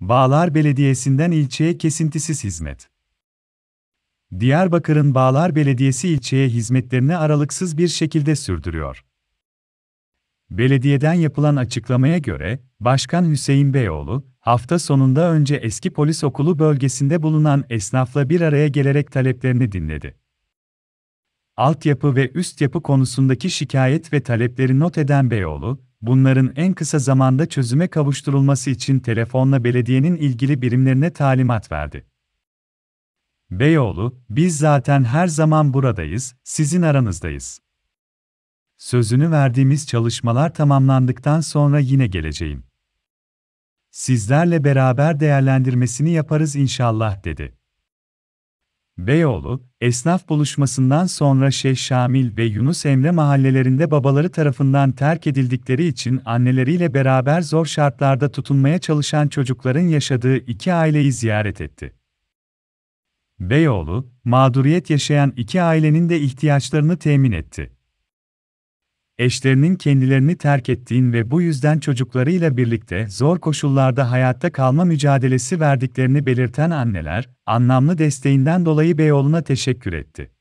Bağlar Belediyesi'nden ilçeye kesintisiz hizmet. Diyarbakır'ın Bağlar Belediyesi ilçeye hizmetlerini aralıksız bir şekilde sürdürüyor. Belediyeden yapılan açıklamaya göre, Başkan Hüseyin Beyoğlu, hafta sonunda önce eski polis okulu bölgesinde bulunan esnafla bir araya gelerek taleplerini dinledi. Altyapı ve üst yapı konusundaki şikayet ve talepleri not eden Beyoğlu, bunların en kısa zamanda çözüme kavuşturulması için telefonla belediyenin ilgili birimlerine talimat verdi. Beyoğlu, biz zaten her zaman buradayız, sizin aranızdayız. Sözünü verdiğimiz çalışmalar tamamlandıktan sonra yine geleceğim. Sizlerle beraber değerlendirmesini yaparız inşallah dedi. Beyoğlu, esnaf buluşmasından sonra Şeyh Şamil ve Yunus Emre mahallelerinde babaları tarafından terk edildikleri için anneleriyle beraber zor şartlarda tutunmaya çalışan çocukların yaşadığı iki aileyi ziyaret etti. Beyoğlu, mağduriyet yaşayan iki ailenin de ihtiyaçlarını temin etti eşlerinin kendilerini terk ettiğin ve bu yüzden çocuklarıyla birlikte zor koşullarda hayatta kalma mücadelesi verdiklerini belirten anneler, anlamlı desteğinden dolayı Beyoğlu'na teşekkür etti.